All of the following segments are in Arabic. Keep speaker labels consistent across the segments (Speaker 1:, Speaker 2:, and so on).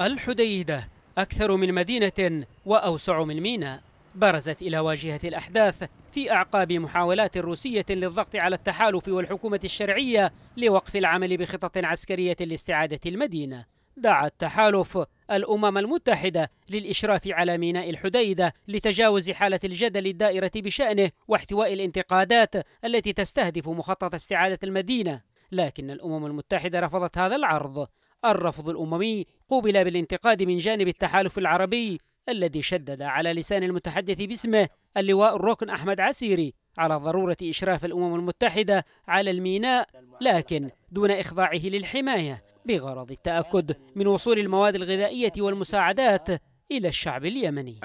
Speaker 1: الحديدة أكثر من مدينة وأوسع من ميناء برزت إلى واجهة الأحداث في أعقاب محاولات روسية للضغط على التحالف والحكومة الشرعية لوقف العمل بخطط عسكرية لاستعادة المدينة دعا التحالف الأمم المتحدة للإشراف على ميناء الحديدة لتجاوز حالة الجدل الدائرة بشأنه واحتواء الانتقادات التي تستهدف مخطط استعادة المدينة لكن الأمم المتحدة رفضت هذا العرض الرفض الأممي قوبل بالانتقاد من جانب التحالف العربي الذي شدد على لسان المتحدث باسمه اللواء الركن أحمد عسيري على ضرورة إشراف الأمم المتحدة على الميناء لكن دون إخضاعه للحماية بغرض التأكد من وصول المواد الغذائية والمساعدات إلى الشعب اليمني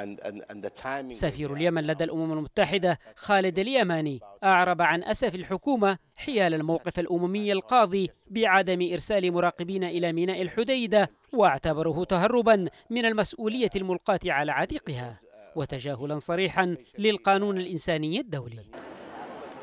Speaker 1: سفير اليمن لدى الأمم المتحدة خالد اليماني أعرب عن أسف الحكومة حيال الموقف الأممي القاضي بعدم إرسال مراقبين إلى ميناء الحديدة واعتبره تهربا من المسؤولية الملقاة على عاتقها وتجاهلا صريحا للقانون الإنساني الدولي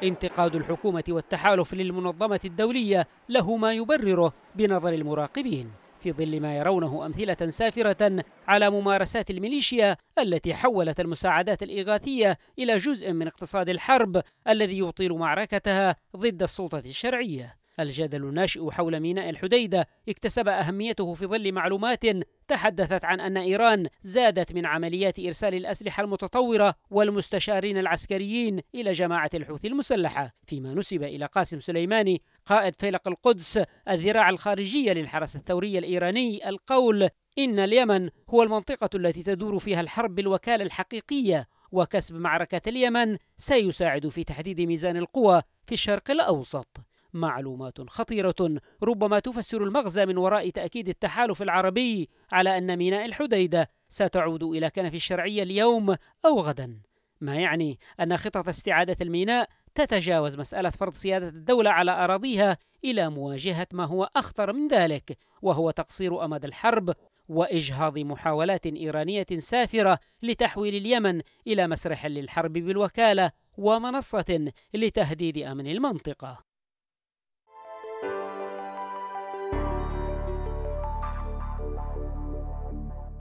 Speaker 1: انتقاد الحكومة والتحالف للمنظمة الدولية له ما يبرره بنظر المراقبين في ظل ما يرونه أمثلة سافرة على ممارسات الميليشيا التي حولت المساعدات الإغاثية إلى جزء من اقتصاد الحرب الذي يطيل معركتها ضد السلطة الشرعية الجدل الناشئ حول ميناء الحديدة اكتسب أهميته في ظل معلومات تحدثت عن أن إيران زادت من عمليات إرسال الأسلحة المتطورة والمستشارين العسكريين إلى جماعة الحوثي المسلحة فيما نسب إلى قاسم سليماني قائد فيلق القدس الذراع الخارجية للحرس الثوري الإيراني القول إن اليمن هو المنطقة التي تدور فيها الحرب بالوكالة الحقيقية وكسب معركة اليمن سيساعد في تحديد ميزان القوى في الشرق الأوسط معلومات خطيرة ربما تفسر المغزى من وراء تأكيد التحالف العربي على أن ميناء الحديدة ستعود إلى كنف الشرعية اليوم أو غدا ما يعني أن خطط استعادة الميناء تتجاوز مسألة فرض سيادة الدولة على أراضيها إلى مواجهة ما هو أخطر من ذلك وهو تقصير أمد الحرب وإجهاض محاولات إيرانية سافرة لتحويل اليمن إلى مسرح للحرب بالوكالة ومنصة لتهديد أمن المنطقة